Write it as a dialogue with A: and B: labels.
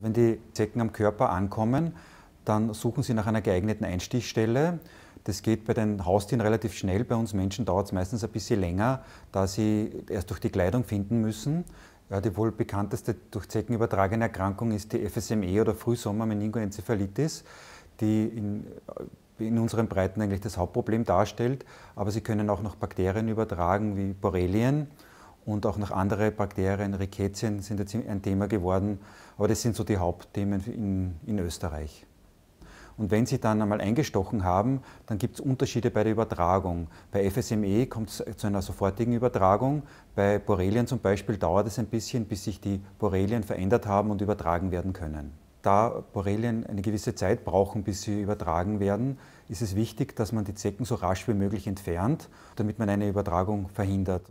A: Wenn die
B: Zecken am Körper ankommen, dann suchen sie nach einer geeigneten Einstichstelle. Das geht bei den Haustieren relativ schnell, bei uns Menschen dauert es meistens ein bisschen länger, da sie erst durch die Kleidung finden müssen. Ja, die wohl bekannteste durch Zecken übertragene Erkrankung ist die FSME oder Frühsommer-Meningoenzephalitis, die in, in unseren Breiten eigentlich das Hauptproblem darstellt. Aber sie können auch noch Bakterien übertragen wie Borrelien und auch noch andere Bakterien, Rickettien sind jetzt ein Thema geworden. Aber das sind so die Hauptthemen in, in Österreich. Und wenn sie dann einmal eingestochen haben, dann gibt es Unterschiede bei der Übertragung. Bei FSME kommt es zu einer sofortigen Übertragung. Bei Borrelien zum Beispiel dauert es ein bisschen, bis sich die Borrelien verändert haben und übertragen werden können. Da Borrelien eine gewisse Zeit brauchen, bis sie übertragen werden, ist es wichtig, dass man die Zecken so rasch wie möglich entfernt, damit man eine Übertragung verhindert.